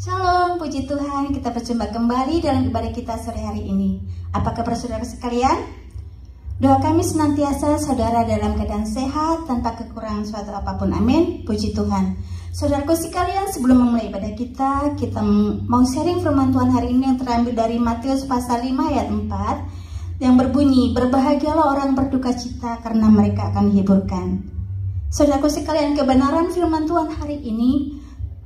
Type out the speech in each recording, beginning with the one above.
Shalom, puji Tuhan, kita berjumpa kembali dalam ibadah kita sore hari ini. Apa kabar saudara sekalian? Doa kami senantiasa saudara dalam keadaan sehat tanpa kekurangan suatu apapun. Amin. Puji Tuhan. Saudaraku sekalian, sebelum memulai ibadah kita, kita mau sharing firman Tuhan hari ini yang terambil dari Matius pasal 5 ayat 4 yang berbunyi, "Berbahagialah orang berduka cita karena mereka akan dihiburkan." Saudaraku sekalian, kebenaran firman Tuhan hari ini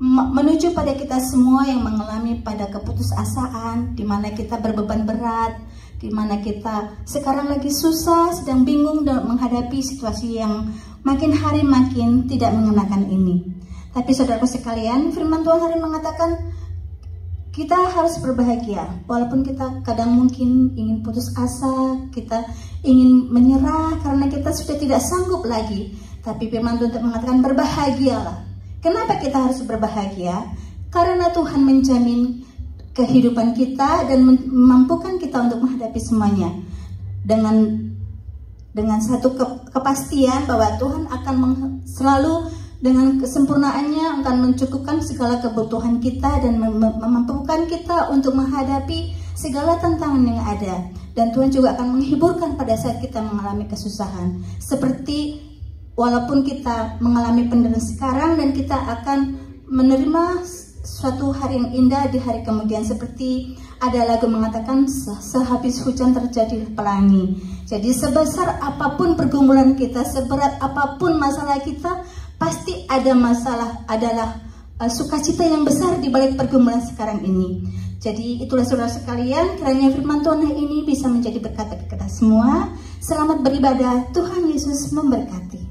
menuju pada kita semua yang mengalami pada keputusasaan, di mana kita berbeban berat, di mana kita sekarang lagi susah, sedang bingung dalam menghadapi situasi yang makin hari makin tidak mengenakan ini. Tapi saudaraku sekalian, firman Tuhan hari mengatakan kita harus berbahagia walaupun kita kadang mungkin ingin putus asa, kita ingin menyerah karena kita sudah tidak sanggup lagi. Tapi firman Tuhan mengatakan berbahagialah Kenapa kita harus berbahagia? Karena Tuhan menjamin kehidupan kita dan memampukan kita untuk menghadapi semuanya dengan dengan satu ke, kepastian bahwa Tuhan akan meng, selalu dengan kesempurnaannya akan mencukupkan segala kebutuhan kita dan mem memampukan kita untuk menghadapi segala tantangan yang ada dan Tuhan juga akan menghiburkan pada saat kita mengalami kesusahan seperti walaupun kita mengalami penderitaan sekarang dan kita akan menerima suatu hari yang indah di hari kemudian seperti ada lagu mengatakan sehabis hujan terjadi pelangi jadi sebesar apapun pergumulan kita seberat apapun masalah kita pasti ada masalah adalah uh, sukacita yang besar di balik pergumulan sekarang ini jadi itulah saudara sekalian kiranya firman Tuhan ini bisa menjadi berkat bagi kita semua selamat beribadah Tuhan Yesus memberkati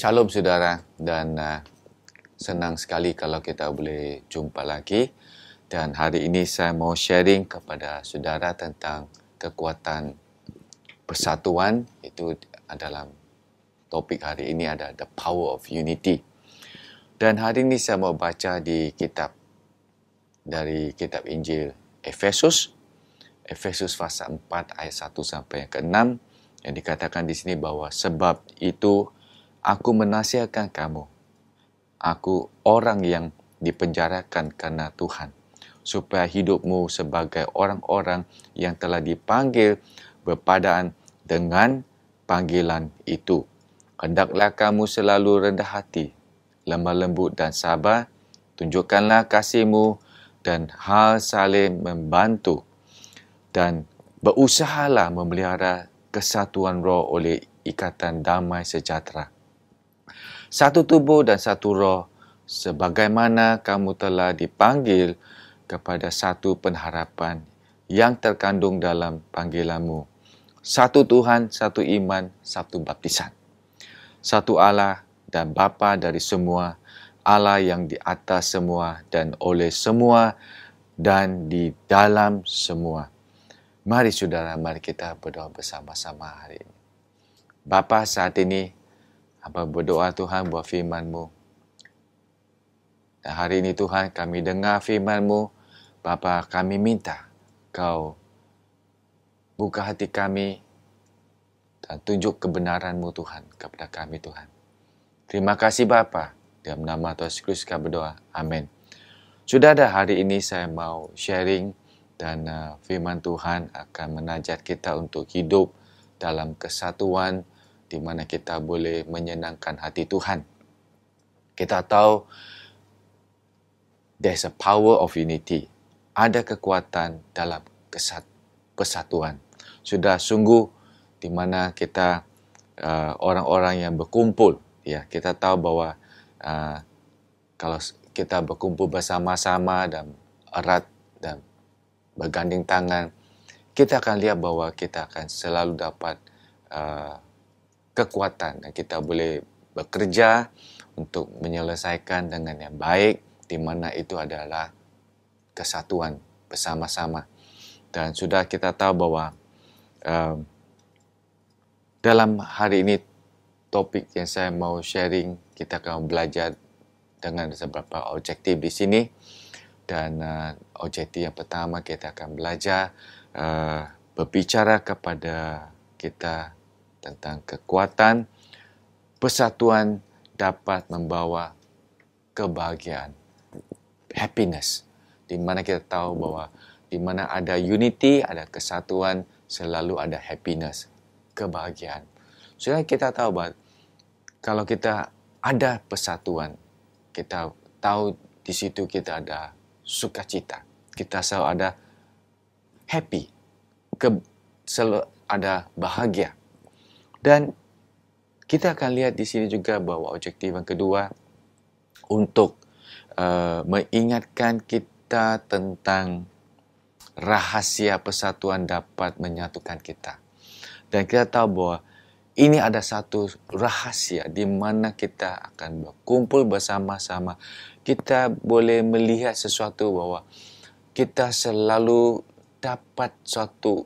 Shalom saudara dan uh, senang sekali kalau kita boleh jumpa lagi dan hari ini saya mau sharing kepada saudara tentang kekuatan persatuan itu dalam topik hari ini ada the power of unity. Dan hari ini saya mau baca di kitab dari kitab Injil Efesus Efesus pasal 4 ayat 1 sampai yang ke-6 yang dikatakan di sini bahwa sebab itu aku menasihatkan kamu. Aku orang yang dipenjarakan karena Tuhan. Supaya hidupmu sebagai orang-orang yang telah dipanggil berpadaan dengan panggilan itu. Hendaklah kamu selalu rendah hati, lemah lembut dan sabar. Tunjukkanlah kasihmu dan hal saling membantu. Dan berusahalah memelihara kesatuan roh oleh ikatan damai sejahtera. satu tubuh dan satu roh, sebagaimana kamu telah dipanggil kepada satu pengharapan yang terkandung dalam panggilanmu. Satu Tuhan, satu iman, satu baptisan. Satu Allah dan Bapa dari semua, Allah yang di atas semua dan oleh semua dan di dalam semua. Mari saudara, mari kita berdoa bersama-sama hari ini. Bapa saat ini apa berdoa Tuhan buat firman-Mu. Dan hari ini Tuhan kami dengar firman-Mu, Bapa kami minta Kau buka hati kami dan tunjuk kebenaran-Mu Tuhan kepada kami Tuhan. Terima kasih Bapa. Dalam nama Tuhan Yesus kami berdoa. Amin. Sudah ada hari ini saya mau sharing dan uh, firman Tuhan akan menajat kita untuk hidup dalam kesatuan di mana kita boleh menyenangkan hati Tuhan. Kita tahu there's a power of unity. Ada kekuatan dalam kesat, kesatuan Sudah sungguh di mana kita uh, orang-orang yang berkumpul, ya kita tahu bahwa uh, kalau kita berkumpul bersama-sama dan erat dan berganding tangan, kita akan lihat bahwa kita akan selalu dapat uh, kekuatan dan nah, kita boleh bekerja untuk menyelesaikan dengan yang baik di mana itu adalah kesatuan bersama-sama. Dan sudah kita tahu bahwa um, dalam hari ini topik yang saya mau sharing kita akan belajar dengan beberapa objektif di sini dan uh, objektif yang pertama kita akan belajar uh, berbicara kepada kita tentang kekuatan persatuan dapat membawa kebahagiaan, happiness. Di mana kita tahu bahwa di mana ada unity, ada kesatuan, selalu ada happiness, kebahagiaan. Sudah kita tahu bahwa kalau kita ada persatuan, kita tahu di situ kita ada sukacita, kita selalu ada happy, ke, selalu ada bahagia. Dan kita akan lihat di sini juga bahwa objektif yang kedua untuk uh, mengingatkan kita tentang rahasia persatuan dapat menyatukan kita. Dan kita tahu bahwa ini ada satu rahasia di mana kita akan berkumpul bersama-sama. Kita boleh melihat sesuatu bahwa kita selalu dapat suatu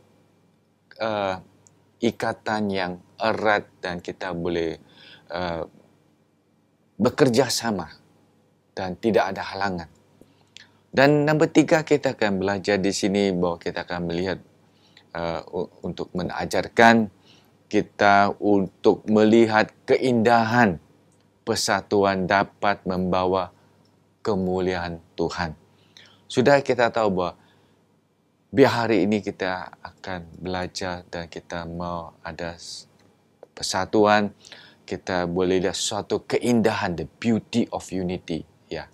uh, ikatan yang erat dan kita boleh uh, bekerja sama dan tidak ada halangan. Dan nombor tiga kita akan belajar di sini bahawa kita akan melihat uh, untuk mengajarkan kita untuk melihat keindahan persatuan dapat membawa kemuliaan Tuhan. Sudah kita tahu bahawa Biar hari ini kita akan belajar dan kita mau ada persatuan, kita boleh lihat suatu keindahan, the beauty of unity. ya.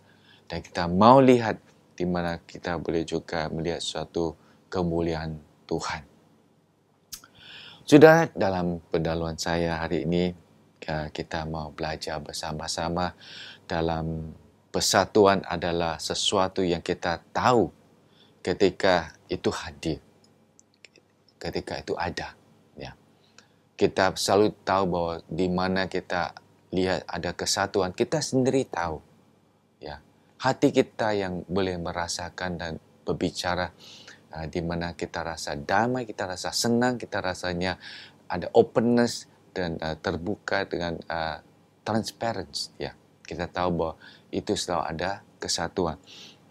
Dan kita mau lihat di mana kita boleh juga melihat suatu kemuliaan Tuhan. Sudah dalam pendahuluan saya hari ini, ya, kita mau belajar bersama-sama dalam persatuan adalah sesuatu yang kita tahu ketika itu hadir, ketika itu ada. Ya. Kita selalu tahu bahwa di mana kita lihat ada kesatuan, kita sendiri tahu. Ya. Hati kita yang boleh merasakan dan berbicara uh, di mana kita rasa damai, kita rasa senang, kita rasanya ada openness dan uh, terbuka dengan uh, transparency. Ya. Kita tahu bahwa itu selalu ada kesatuan.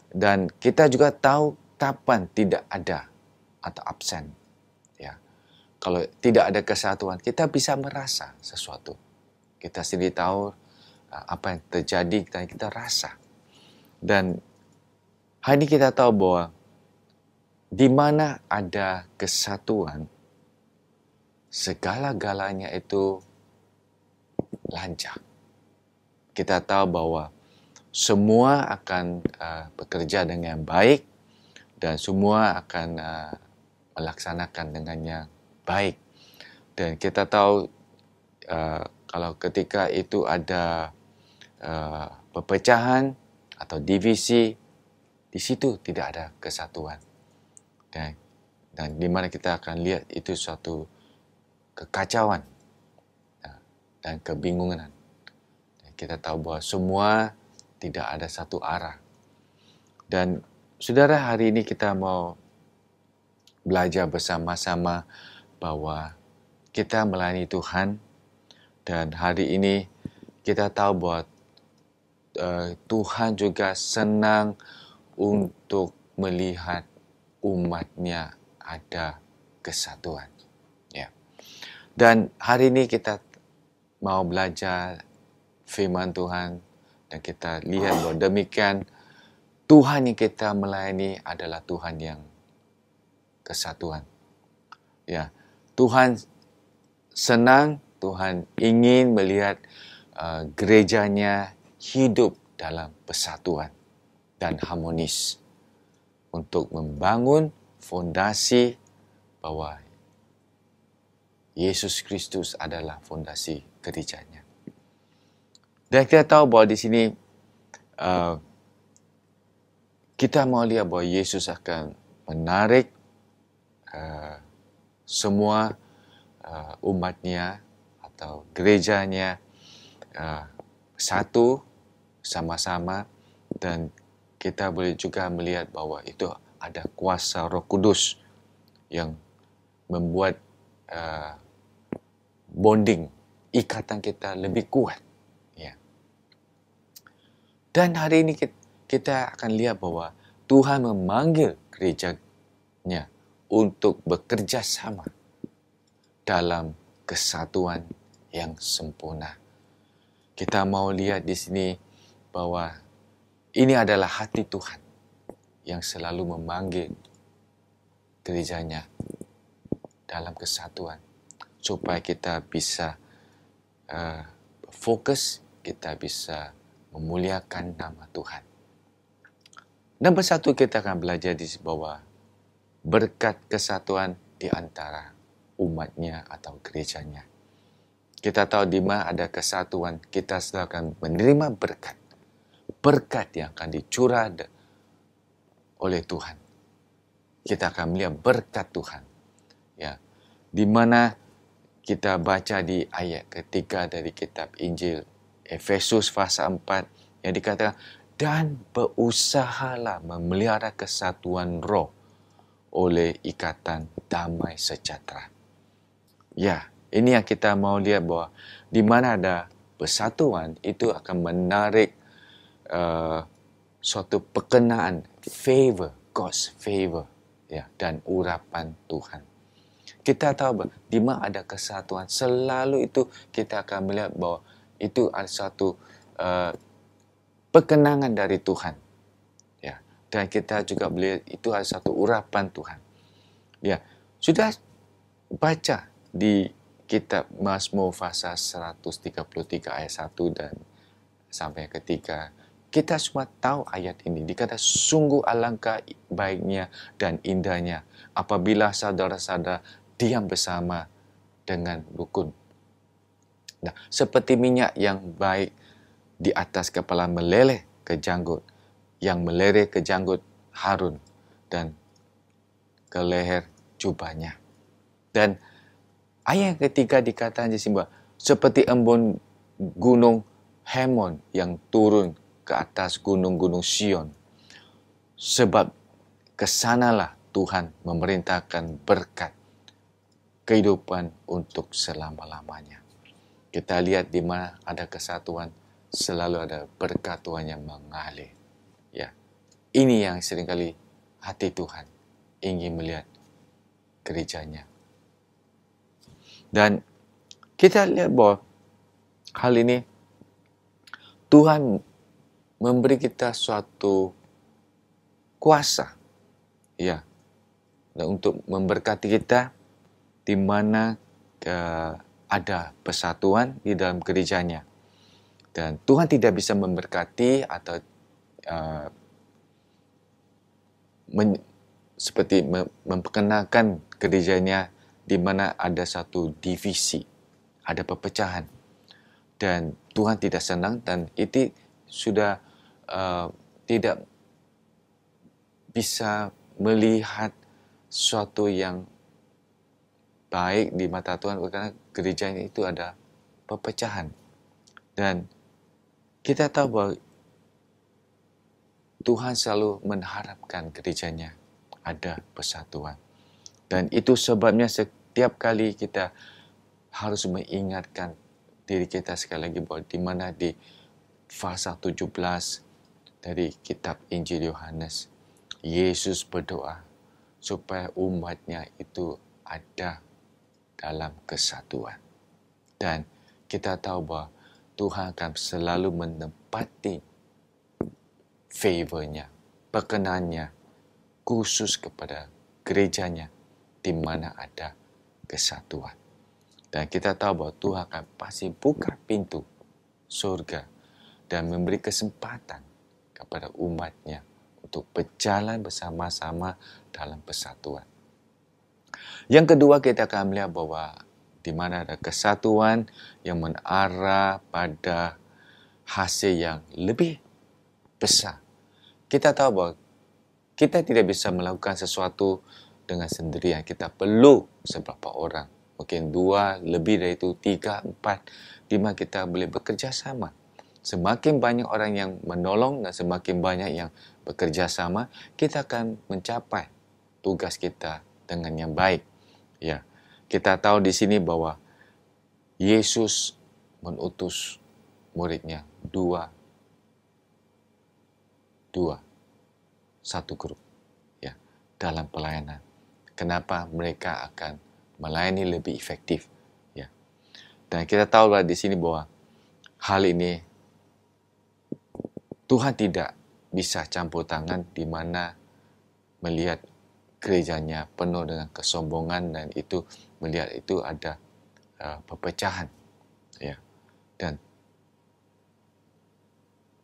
Dan kita juga tahu Kapan tidak ada atau absen. Ya. Kalau tidak ada kesatuan, kita bisa merasa sesuatu. Kita sendiri tahu eh, apa yang terjadi, kita, kita rasa. Dan hari ini kita tahu bahwa di mana ada kesatuan, segala-galanya itu lancar. Kita tahu bahwa semua akan uh, bekerja dengan baik dan semua akan uh, melaksanakan dengan yang baik. Dan kita tahu uh, kalau ketika itu ada uh, perpecahan atau divisi, di situ tidak ada kesatuan. Dan, dan di mana kita akan lihat itu suatu kekacauan dan kebingungan. Dan kita tahu bahwa semua tidak ada satu arah. Dan Saudara, hari ini kita mau belajar bersama-sama bahwa kita melayani Tuhan dan hari ini kita tahu bahwa uh, Tuhan juga senang untuk melihat umatnya ada kesatuan. Ya. Dan hari ini kita mau belajar firman Tuhan dan kita lihat bahwa demikian Tuhan yang kita melayani adalah Tuhan yang kesatuan. Ya, Tuhan senang, Tuhan ingin melihat uh, gerejanya hidup dalam persatuan dan harmonis untuk membangun fondasi bahwa Yesus Kristus adalah fondasi gerejanya. Dan kita tahu bahwa di sini uh, kita mau lihat bahwa Yesus akan menarik uh, semua uh, umatnya atau gerejanya uh, satu sama-sama dan kita boleh juga melihat bahwa itu ada kuasa Roh Kudus yang membuat uh, bonding ikatan kita lebih kuat ya. Dan hari ini kita kita akan lihat bahwa Tuhan memanggil gerejanya untuk bekerja sama dalam kesatuan yang sempurna. Kita mau lihat di sini bahwa ini adalah hati Tuhan yang selalu memanggil gerejanya dalam kesatuan supaya kita bisa uh, fokus, kita bisa memuliakan nama Tuhan. Nomor satu kita akan belajar di bawah berkat kesatuan di antara umatnya atau gerejanya. Kita tahu di mana ada kesatuan, kita akan menerima berkat. Berkat yang akan dicurah oleh Tuhan. Kita akan melihat berkat Tuhan. Ya, di mana kita baca di ayat ketiga dari kitab Injil Efesus pasal 4 yang dikatakan dan berusahalah memelihara kesatuan roh oleh ikatan damai sejahtera. Ya, ini yang kita mau lihat bahawa di mana ada persatuan itu akan menarik uh, suatu perkenaan favor God's favor ya dan urapan Tuhan. Kita tahu bahawa di mana ada kesatuan selalu itu kita akan melihat bahawa itu ada satu uh, pekenangan dari Tuhan. Ya, dan kita juga beli itu ada satu urapan Tuhan. Ya, sudah baca di kitab Mazmur pasal 133 ayat 1 dan sampai ketiga kita semua tahu ayat ini dikata sungguh alangkah baiknya dan indahnya apabila saudara-saudara diam bersama dengan dukun. Nah, seperti minyak yang baik di atas kepala meleleh ke janggut, yang meleleh ke janggut Harun dan ke leher jubahnya. Dan ayat ketiga dikatakan Simba, seperti embun gunung Hemon yang turun ke atas gunung-gunung Sion. Sebab kesanalah Tuhan memerintahkan berkat kehidupan untuk selama-lamanya. Kita lihat di mana ada kesatuan selalu ada berkat Tuhan yang mengalir. Ya, ini yang seringkali hati Tuhan ingin melihat gerejanya. Dan kita lihat bahwa hal ini Tuhan memberi kita suatu kuasa ya dan untuk memberkati kita di mana eh, ada persatuan di dalam gerejanya dan Tuhan tidak bisa memberkati atau uh, men, seperti memperkenalkan gerejanya di mana ada satu divisi, ada perpecahan. Dan Tuhan tidak senang dan itu sudah uh, tidak bisa melihat suatu yang baik di mata Tuhan karena gerejanya itu ada perpecahan dan kita tahu bahwa Tuhan selalu mengharapkan gerejanya ada persatuan. Dan itu sebabnya setiap kali kita harus mengingatkan diri kita sekali lagi bahwa di mana di fasa 17 dari kitab Injil Yohanes, Yesus berdoa supaya umatnya itu ada dalam kesatuan. Dan kita tahu bahwa Tuhan akan selalu menempati favornya, perkenannya khusus kepada gerejanya di mana ada kesatuan. Dan kita tahu bahwa Tuhan akan pasti buka pintu surga dan memberi kesempatan kepada umatnya untuk berjalan bersama-sama dalam persatuan. Yang kedua kita akan melihat bahwa di mana ada kesatuan yang menarah pada hasil yang lebih besar. Kita tahu bahwa kita tidak bisa melakukan sesuatu dengan sendirian. Kita perlu seberapa orang. Mungkin dua, lebih dari itu, tiga, empat, lima kita boleh bekerja sama. Semakin banyak orang yang menolong dan semakin banyak yang bekerja sama, kita akan mencapai tugas kita dengan yang baik. Ya, kita tahu di sini bahwa Yesus menutus muridnya dua, dua, satu grup ya dalam pelayanan. Kenapa mereka akan melayani lebih efektif ya? Dan kita tahu di sini bahwa hal ini Tuhan tidak bisa campur tangan di mana melihat gerejanya penuh dengan kesombongan dan itu melihat itu ada uh, eh, perpecahan ya dan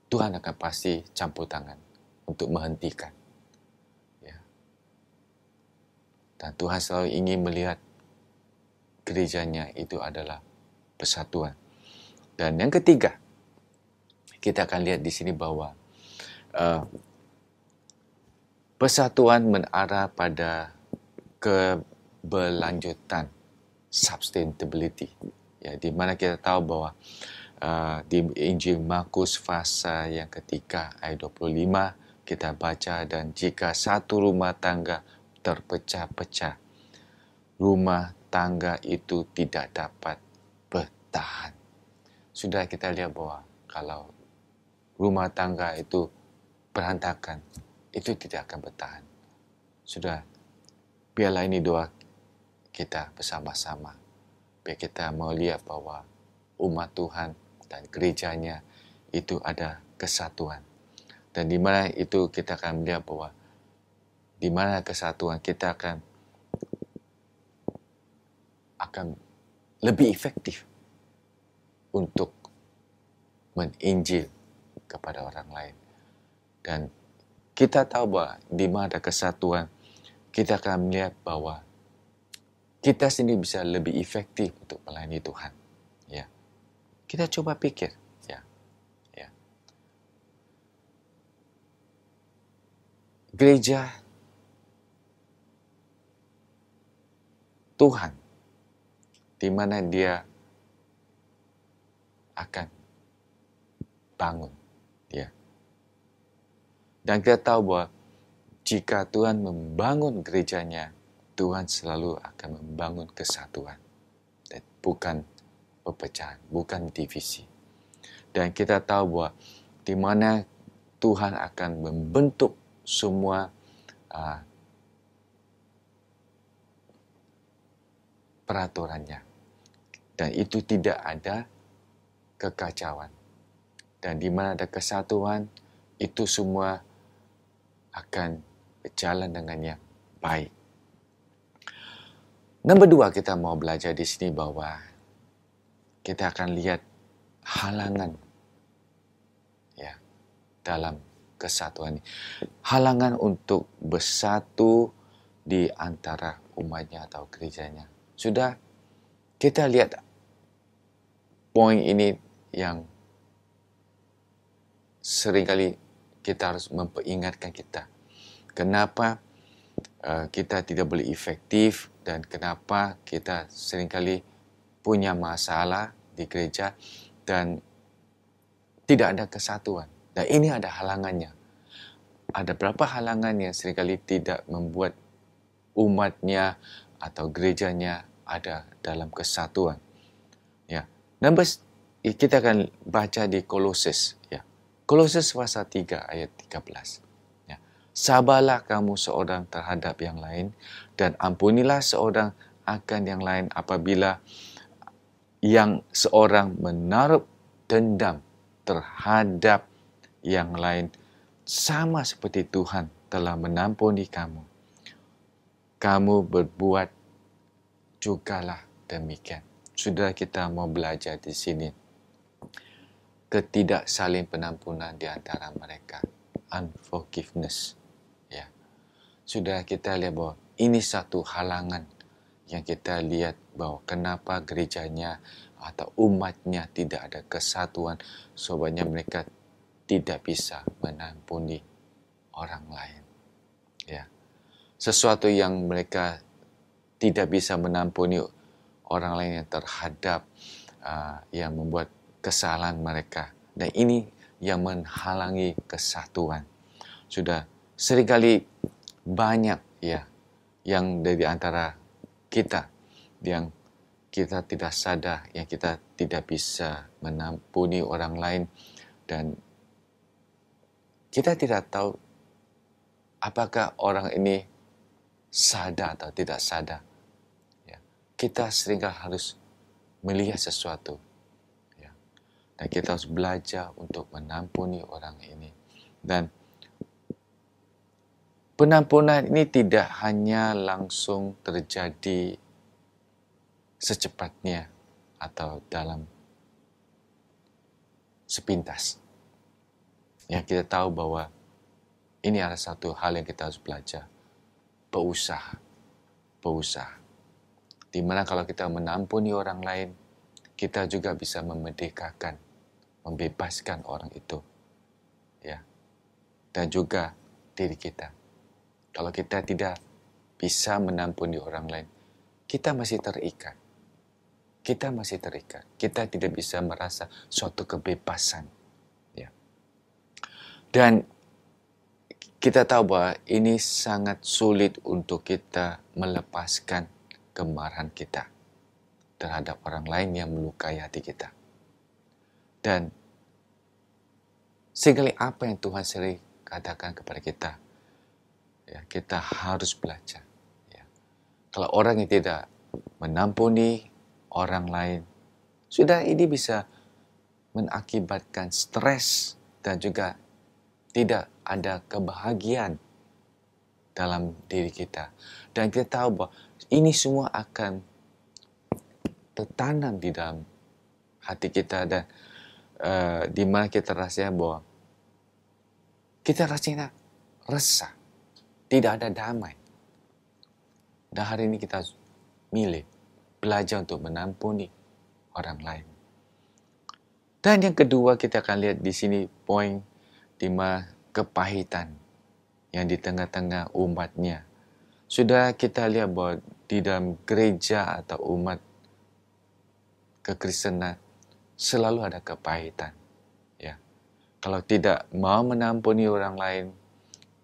Tuhan akan pasti campur tangan untuk menghentikan ya dan Tuhan selalu ingin melihat gerejanya itu adalah persatuan dan yang ketiga kita akan lihat di sini bahwa uh, persatuan menarah pada ke berlanjutan sustainability ya di mana kita tahu bahwa uh, di Injil Markus fasa yang ketiga ayat 25 kita baca dan jika satu rumah tangga terpecah-pecah rumah tangga itu tidak dapat bertahan. Sudah kita lihat bahwa kalau rumah tangga itu berantakan, itu tidak akan bertahan. Sudah biarlah ini doa kita bersama-sama. Biar kita mau lihat bahwa umat Tuhan dan gerejanya itu ada kesatuan. Dan di mana itu kita akan melihat bahwa di mana kesatuan kita akan akan lebih efektif untuk meninjil kepada orang lain. Dan kita tahu bahwa di mana ada kesatuan, kita akan melihat bahwa kita sendiri bisa lebih efektif untuk melayani Tuhan. Ya, kita coba pikir. Ya, ya. Gereja Tuhan, di mana Dia akan bangun. Ya. Dan kita tahu bahwa jika Tuhan membangun gerejanya, Tuhan selalu akan membangun kesatuan dan bukan pepecahan, bukan divisi. Dan kita tahu bahwa di mana Tuhan akan membentuk semua uh, peraturannya. Dan itu tidak ada kekacauan. Dan di mana ada kesatuan, itu semua akan berjalan dengan yang baik. Nomor dua kita mau belajar di sini bahwa kita akan lihat halangan ya dalam kesatuan ini. Halangan untuk bersatu di antara umatnya atau gerejanya. Sudah kita lihat poin ini yang seringkali kita harus memperingatkan kita. Kenapa uh, kita tidak boleh efektif dan kenapa kita seringkali punya masalah di gereja dan tidak ada kesatuan. Dan ini ada halangannya. Ada berapa halangan yang seringkali tidak membuat umatnya atau gerejanya ada dalam kesatuan. Ya. Numbers kita akan baca di Kolosis. ya. Koloses pasal 3 ayat 13. Ya. Sabarlah kamu seorang terhadap yang lain dan ampunilah seorang akan yang lain apabila yang seorang menaruh dendam terhadap yang lain sama seperti Tuhan telah menampuni kamu. Kamu berbuat jugalah demikian. Sudah kita mau belajar di sini ketidak saling penampunan di antara mereka, unforgiveness. Ya. Sudah kita lihat bahwa ini satu halangan yang kita lihat bahwa kenapa gerejanya atau umatnya tidak ada kesatuan, sebabnya mereka tidak bisa menampuni orang lain. Ya. Sesuatu yang mereka tidak bisa menampuni orang lain yang terhadap uh, yang membuat kesalahan mereka. Dan ini yang menghalangi kesatuan. Sudah seringkali banyak ya yang dari antara kita yang kita tidak sadar, yang kita tidak bisa menampuni orang lain dan kita tidak tahu apakah orang ini sadar atau tidak sadar. Ya. Kita seringkali harus melihat sesuatu. Ya. Dan kita harus belajar untuk menampuni orang ini. Dan penampunan ini tidak hanya langsung terjadi secepatnya atau dalam sepintas. Ya, kita tahu bahwa ini adalah satu hal yang kita harus belajar. Berusaha. Berusaha. Dimana kalau kita menampuni orang lain, kita juga bisa memerdekakan, membebaskan orang itu. ya, Dan juga diri kita. Kalau kita tidak bisa menampuni orang lain, kita masih terikat. Kita masih terikat. Kita tidak bisa merasa suatu kebebasan. Ya. Dan kita tahu bahwa ini sangat sulit untuk kita melepaskan kemarahan kita terhadap orang lain yang melukai hati kita. Dan segala apa yang Tuhan sering katakan kepada kita, ya, kita harus belajar. Ya. Kalau orang yang tidak menampuni orang lain, sudah ini bisa mengakibatkan stres dan juga tidak ada kebahagiaan dalam diri kita. Dan kita tahu bahwa ini semua akan tertanam di dalam hati kita dan uh, di mana kita rasanya bahwa kita rasanya resah tidak ada damai. Dan hari ini kita milih belajar untuk menampuni orang lain. Dan yang kedua kita akan lihat di sini poin lima kepahitan yang di tengah-tengah umatnya. Sudah kita lihat bahwa di dalam gereja atau umat kekristenan selalu ada kepahitan. Ya. Kalau tidak mau menampuni orang lain,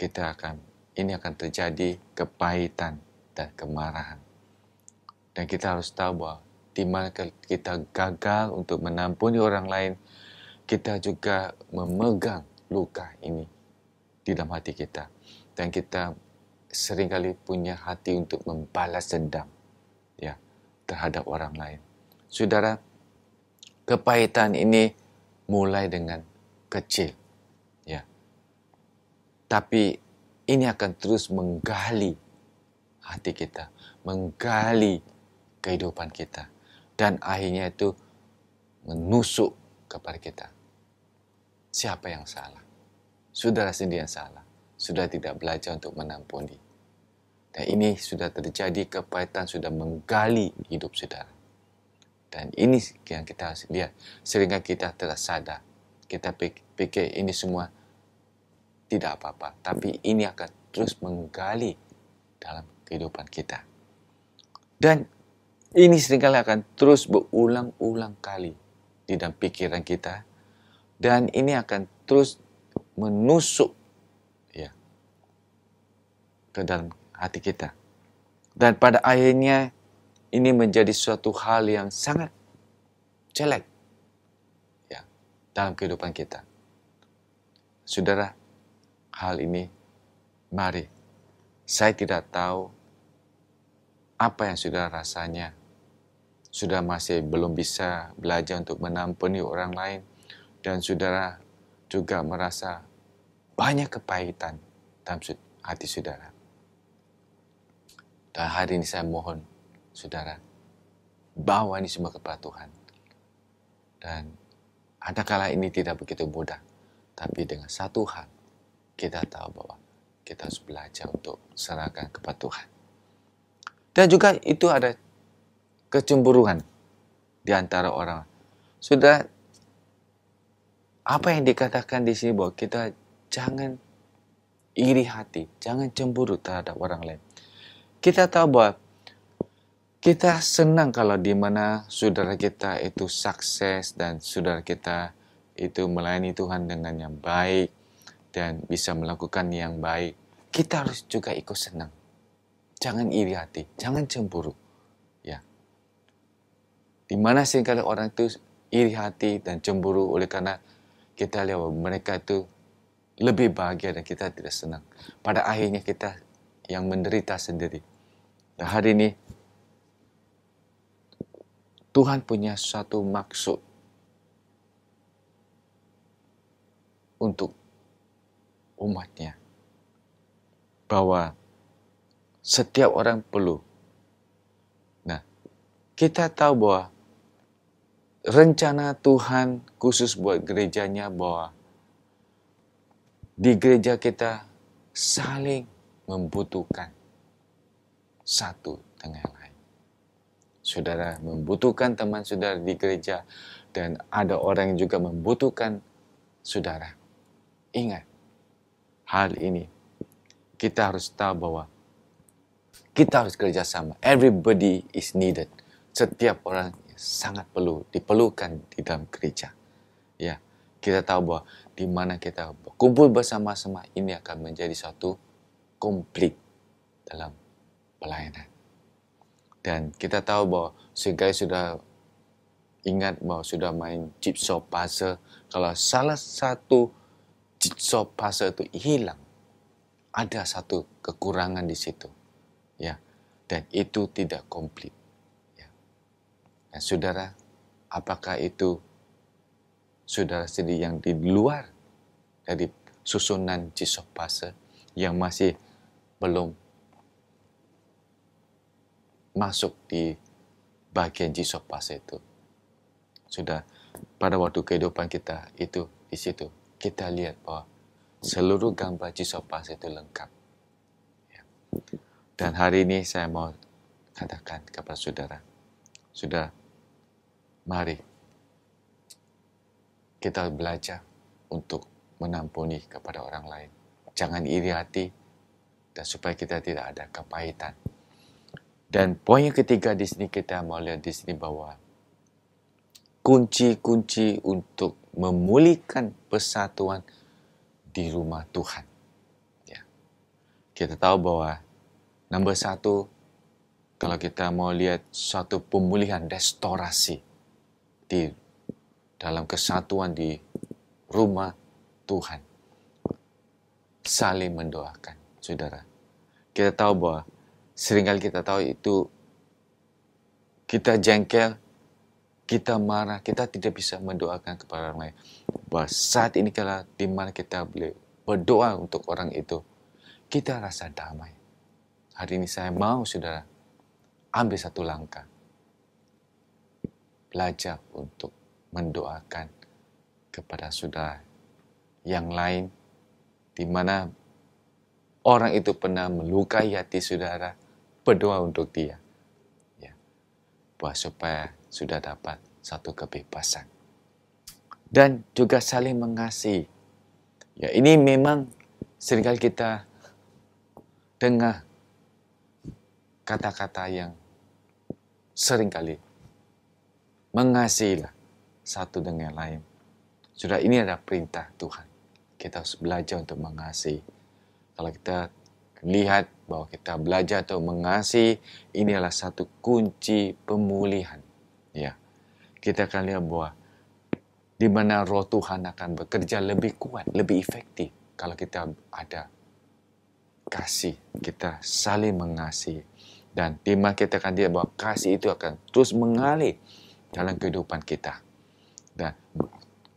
kita akan ini akan terjadi kepahitan dan kemarahan. Dan kita harus tahu bahwa di mana kita gagal untuk menampuni orang lain, kita juga memegang luka ini di dalam hati kita. Dan kita seringkali punya hati untuk membalas dendam ya terhadap orang lain. Saudara, kepahitan ini mulai dengan kecil. Ya. Tapi ini akan terus menggali hati kita, menggali kehidupan kita, dan akhirnya itu menusuk kepada kita. Siapa yang salah? Saudara sendiri yang salah. Sudah tidak belajar untuk menampuni. Dan ini sudah terjadi kepahitan, sudah menggali hidup saudara. Dan ini yang kita harus lihat. Seringkali kita telah sadar. Kita pikir ini semua tidak apa-apa, tapi ini akan terus menggali dalam kehidupan kita. Dan ini seringkali akan terus berulang-ulang kali di dalam pikiran kita dan ini akan terus menusuk ya ke dalam hati kita. Dan pada akhirnya ini menjadi suatu hal yang sangat jelek ya dalam kehidupan kita. Saudara, hal ini, mari, saya tidak tahu apa yang sudah rasanya. Sudah masih belum bisa belajar untuk menampuni orang lain dan saudara juga merasa banyak kepahitan dalam hati saudara. Dan hari ini saya mohon, saudara, bawa ini semua kepada Tuhan. Dan ada kala ini tidak begitu mudah, tapi dengan satu hal, kita tahu bahwa kita harus belajar untuk serahkan kepada Tuhan. Dan juga itu ada kecemburuan di antara orang. Sudah apa yang dikatakan di sini bahwa kita jangan iri hati, jangan cemburu terhadap orang lain. Kita tahu bahwa kita senang kalau di mana saudara kita itu sukses dan saudara kita itu melayani Tuhan dengan yang baik dan bisa melakukan yang baik, kita harus juga ikut senang. Jangan iri hati, jangan cemburu. Ya. Di mana kalau orang itu iri hati dan cemburu oleh karena kita lihat mereka itu lebih bahagia dan kita tidak senang. Pada akhirnya kita yang menderita sendiri. hari ini Tuhan punya suatu maksud untuk umatnya. Bahwa setiap orang perlu. Nah, kita tahu bahwa rencana Tuhan khusus buat gerejanya bahwa di gereja kita saling membutuhkan satu dengan lain. Saudara membutuhkan teman saudara di gereja dan ada orang yang juga membutuhkan saudara. Ingat, hal ini. Kita harus tahu bahwa kita harus kerjasama. Everybody is needed. Setiap orang sangat perlu diperlukan di dalam gereja. Ya, kita tahu bahwa di mana kita kumpul bersama-sama ini akan menjadi satu komplit dalam pelayanan. Dan kita tahu bahwa segai sudah ingat bahwa sudah main chip puzzle, kalau salah satu jigsaw puzzle itu hilang. Ada satu kekurangan di situ. Ya. Dan itu tidak komplit. Ya. Nah, saudara, apakah itu saudara sendiri yang di luar dari susunan jigsaw puzzle yang masih belum masuk di bagian jigsaw puzzle itu. Sudah pada waktu kehidupan kita itu di situ kita lihat bahwa seluruh gambar Jisopas itu lengkap. Ya. Dan hari ini saya mau katakan kepada saudara, sudah mari kita belajar untuk menampuni kepada orang lain. Jangan iri hati dan supaya kita tidak ada kepahitan. Dan poin ketiga di sini kita mau lihat di sini bahwa kunci-kunci untuk memulihkan persatuan di rumah Tuhan. Ya. Kita tahu bahwa nomor satu, kalau kita mau lihat suatu pemulihan, restorasi di dalam kesatuan di rumah Tuhan. Saling mendoakan, saudara. Kita tahu bahwa seringkali kita tahu itu kita jengkel kita marah, kita tidak bisa mendoakan kepada orang lain. Bahwa saat ini kala di mana kita boleh berdoa untuk orang itu, kita rasa damai. Hari ini saya mau saudara ambil satu langkah. Belajar untuk mendoakan kepada saudara yang lain di mana orang itu pernah melukai hati saudara, berdoa untuk dia. Ya. Bahwa supaya sudah dapat satu kebebasan. Dan juga saling mengasihi. Ya, ini memang seringkali kita dengar kata-kata yang seringkali mengasihilah satu dengan lain. Sudah ini ada perintah Tuhan. Kita harus belajar untuk mengasihi. Kalau kita lihat bahwa kita belajar atau mengasihi, ini adalah satu kunci pemulihan ya kita akan lihat bahwa di mana roh Tuhan akan bekerja lebih kuat, lebih efektif kalau kita ada kasih, kita saling mengasihi. Dan tema kita akan lihat bahwa kasih itu akan terus mengalir dalam kehidupan kita. Dan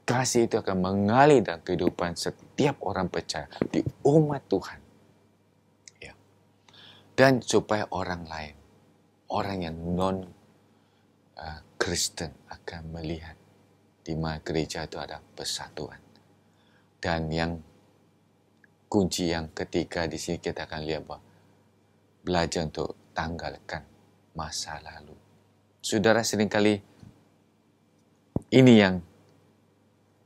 kasih itu akan mengalir dalam kehidupan setiap orang percaya di umat Tuhan. Ya. Dan supaya orang lain, orang yang non Ah, Kristen akan melihat di mana gereja itu ada persatuan. Dan yang kunci yang ketiga di sini kita akan lihat bahwa belajar untuk tanggalkan masa lalu. Saudara seringkali ini yang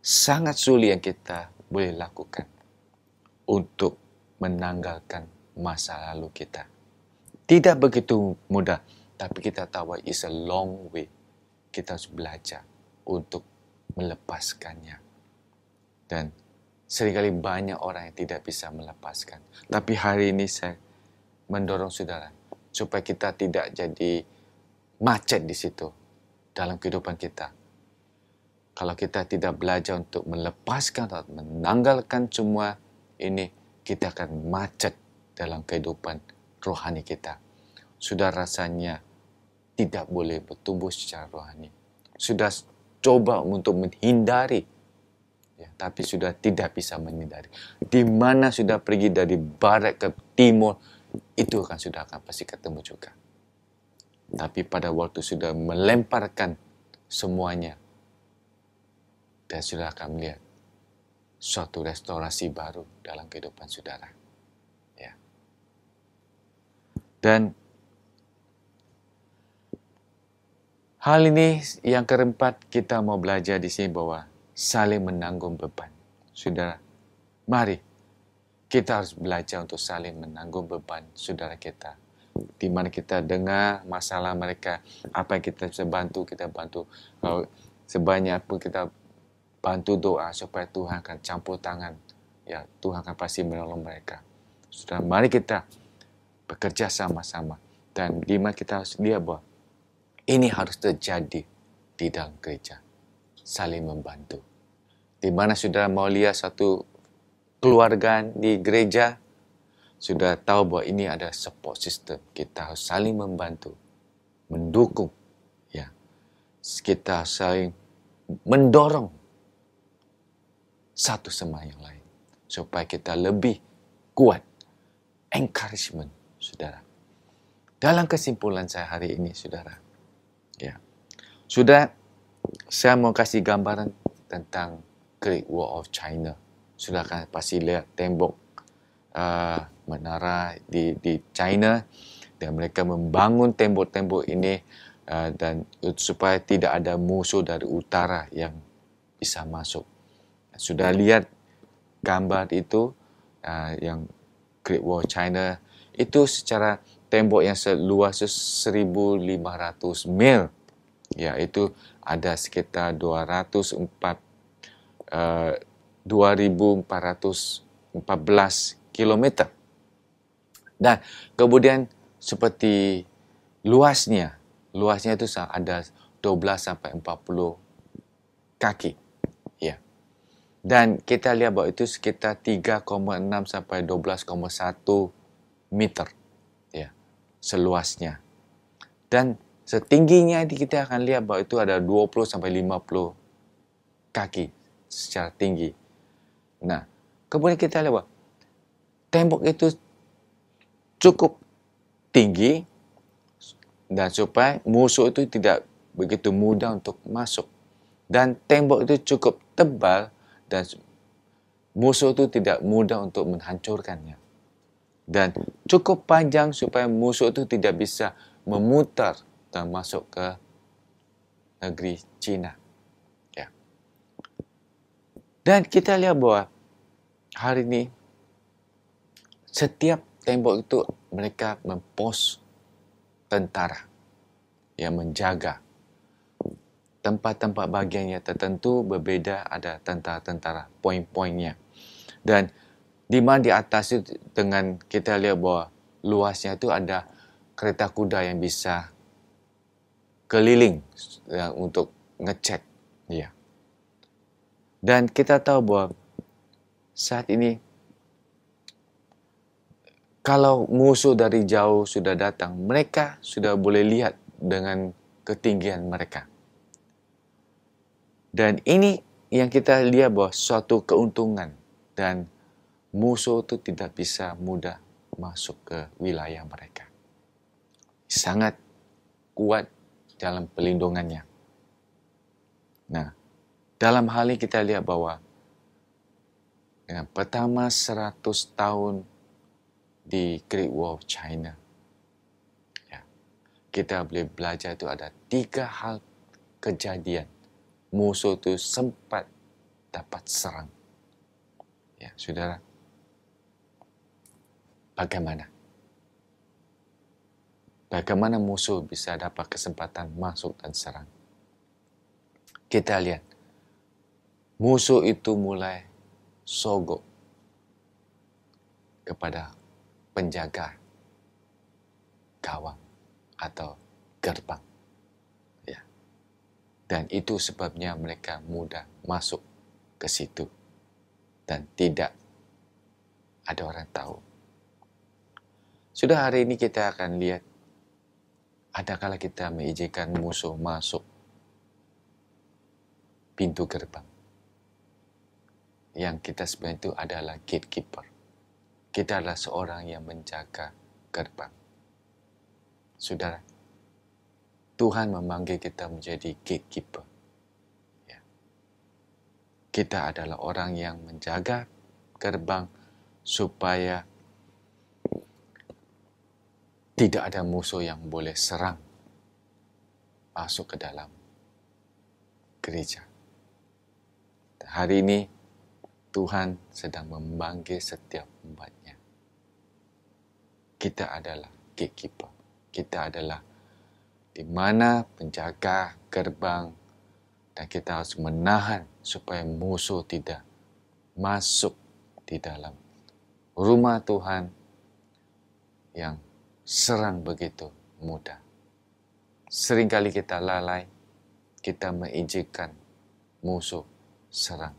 sangat sulit yang kita boleh lakukan untuk menanggalkan masa lalu kita. Tidak begitu mudah tapi kita tahu it's a long way. Kita harus belajar untuk melepaskannya. Dan seringkali banyak orang yang tidak bisa melepaskan. Tapi hari ini saya mendorong saudara supaya kita tidak jadi macet di situ dalam kehidupan kita. Kalau kita tidak belajar untuk melepaskan atau menanggalkan semua ini, kita akan macet dalam kehidupan rohani kita. Sudah rasanya tidak boleh bertumbuh secara rohani. Sudah coba untuk menghindari, ya, tapi sudah tidak bisa menghindari. Di mana sudah pergi dari barat ke timur, itu kan sudah akan pasti ketemu juga. Tapi pada waktu sudah melemparkan semuanya, dan sudah akan melihat suatu restorasi baru dalam kehidupan saudara. Ya. Dan Hal ini yang keempat kita mau belajar di sini bahwa saling menanggung beban. Saudara, mari kita harus belajar untuk saling menanggung beban saudara kita. Di mana kita dengar masalah mereka, apa yang kita bisa bantu, kita bantu. Kalau sebanyak pun kita bantu doa supaya Tuhan akan campur tangan. Ya, Tuhan akan pasti menolong mereka. Saudara, mari kita bekerja sama-sama. Dan di mana kita harus lihat bahwa ini harus terjadi di dalam gereja. Saling membantu. Di mana mau lihat satu keluarga di gereja, sudah tahu bahwa ini ada support system. Kita harus saling membantu, mendukung. ya Kita saling mendorong satu sama yang lain. Supaya kita lebih kuat. Encouragement, saudara. Dalam kesimpulan saya hari ini, saudara, Ya. Sudah saya mau kasih gambaran tentang Great Wall of China. Sudah kan pasti lihat tembok uh, menara di di China dan mereka membangun tembok-tembok ini uh, dan supaya tidak ada musuh dari utara yang bisa masuk. Sudah lihat gambar itu uh, yang Great Wall China itu secara tembok yang seluas 1500 mil yaitu ada sekitar 204 uh, 2414 kilometer. Dan kemudian seperti luasnya, luasnya itu ada 12 sampai 40 kaki. Ya. Dan kita lihat bahwa itu sekitar 3,6 sampai 12,1 meter seluasnya. Dan setingginya kita akan lihat bahwa itu ada 20 sampai 50 kaki secara tinggi. Nah, kemudian kita lihat bahwa tembok itu cukup tinggi dan supaya musuh itu tidak begitu mudah untuk masuk. Dan tembok itu cukup tebal dan musuh itu tidak mudah untuk menghancurkannya dan cukup panjang supaya musuh itu tidak bisa memutar dan masuk ke negeri Cina. Ya. Dan kita lihat bahwa hari ini setiap tembok itu mereka mempos tentara yang menjaga tempat-tempat bagiannya tertentu berbeda ada tentara-tentara poin-poinnya dan di mana di atas itu dengan kita lihat bahwa luasnya itu ada kereta kuda yang bisa keliling ya, untuk ngecek ya. Dan kita tahu bahwa saat ini kalau musuh dari jauh sudah datang, mereka sudah boleh lihat dengan ketinggian mereka. Dan ini yang kita lihat bahwa suatu keuntungan dan musuh itu tidak bisa mudah masuk ke wilayah mereka. Sangat kuat dalam pelindungannya. Nah, dalam hal ini kita lihat bahwa dengan ya, pertama 100 tahun di Great Wall of China, ya, kita boleh belajar itu ada tiga hal kejadian musuh itu sempat dapat serang. Ya, saudara, Bagaimana? Bagaimana musuh bisa dapat kesempatan masuk dan serang? Kita lihat. Musuh itu mulai sogok kepada penjaga gawang atau gerbang. Ya. Dan itu sebabnya mereka mudah masuk ke situ dan tidak ada orang tahu sudah hari ini kita akan lihat adakala kita mengizinkan musuh masuk pintu gerbang. Yang kita sebenarnya itu adalah gatekeeper. Kita adalah seorang yang menjaga gerbang. Saudara, Tuhan memanggil kita menjadi gatekeeper. Ya. Kita adalah orang yang menjaga gerbang supaya tidak ada musuh yang boleh serang masuk ke dalam gereja. hari ini Tuhan sedang memanggil setiap umatnya. Kita adalah gatekeeper. Kita adalah di mana penjaga gerbang dan kita harus menahan supaya musuh tidak masuk di dalam rumah Tuhan yang serang begitu mudah. Seringkali kita lalai, kita mengizinkan musuh serang.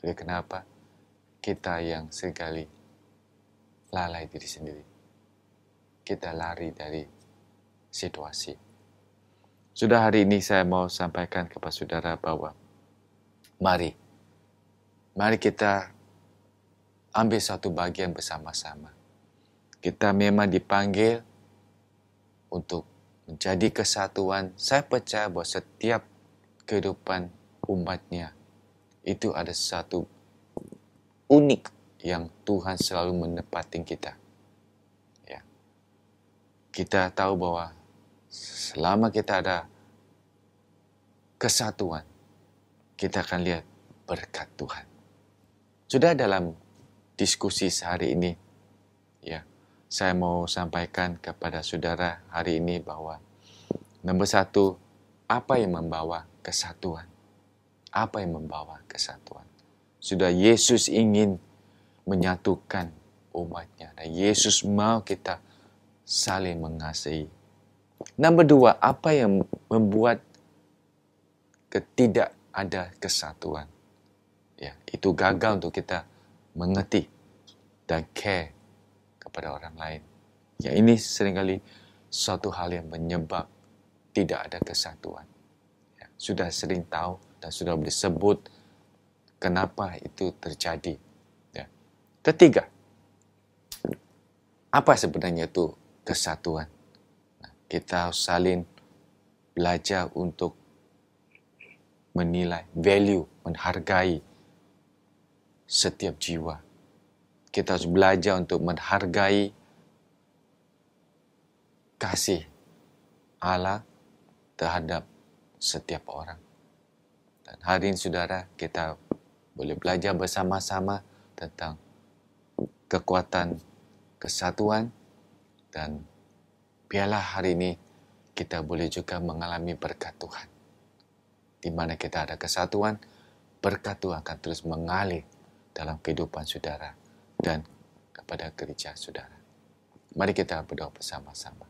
Jadi kenapa? Kita yang seringkali lalai diri sendiri. Kita lari dari situasi. Sudah hari ini saya mau sampaikan kepada saudara bahwa mari, mari kita ambil satu bagian bersama-sama kita memang dipanggil untuk menjadi kesatuan. Saya percaya bahwa setiap kehidupan umatnya itu ada satu unik yang Tuhan selalu menepati kita. Ya. Kita tahu bahwa selama kita ada kesatuan, kita akan lihat berkat Tuhan. Sudah dalam diskusi sehari ini, ya, saya mau sampaikan kepada saudara hari ini bahwa nomor satu, apa yang membawa kesatuan? Apa yang membawa kesatuan? Sudah Yesus ingin menyatukan umatnya dan Yesus mau kita saling mengasihi. Nomor dua, apa yang membuat ketidak ada kesatuan? Ya, itu gagal untuk kita mengerti dan care kepada orang lain. Ya ini seringkali suatu hal yang menyebab tidak ada kesatuan. Ya, sudah sering tahu dan sudah disebut kenapa itu terjadi. Ya. Ketiga, apa sebenarnya itu kesatuan? Nah, kita harus saling belajar untuk menilai value, menghargai setiap jiwa kita harus belajar untuk menghargai kasih Allah terhadap setiap orang. Dan hari ini saudara, kita boleh belajar bersama-sama tentang kekuatan kesatuan dan biarlah hari ini kita boleh juga mengalami berkat Tuhan. Di mana kita ada kesatuan, berkat Tuhan akan terus mengalir dalam kehidupan saudara dan kepada gereja saudara. Mari kita berdoa bersama-sama.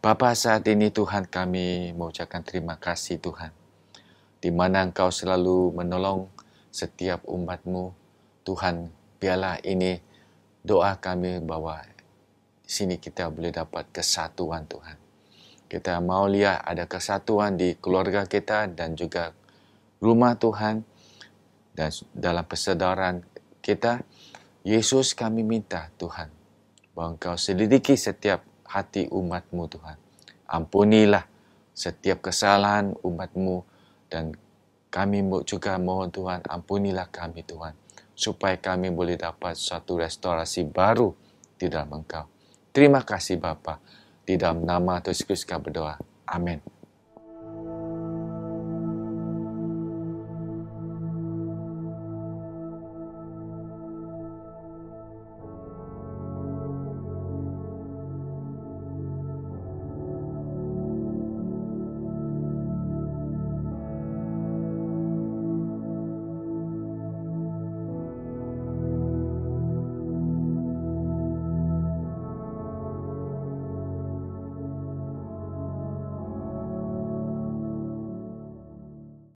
Bapa saat ini Tuhan kami mengucapkan terima kasih Tuhan. Di mana Engkau selalu menolong setiap umatmu. Tuhan biarlah ini doa kami bahwa sini kita boleh dapat kesatuan Tuhan. Kita mau lihat ada kesatuan di keluarga kita dan juga rumah Tuhan dan dalam persaudaraan kita Yesus kami minta Tuhan, bahwa Engkau selidiki setiap hati umatmu Tuhan. Ampunilah setiap kesalahan umatmu dan kami juga mohon Tuhan ampunilah kami Tuhan supaya kami boleh dapat satu restorasi baru di dalam Engkau. Terima kasih Bapa. Di dalam nama Tuhan Yesus berdoa. Amin.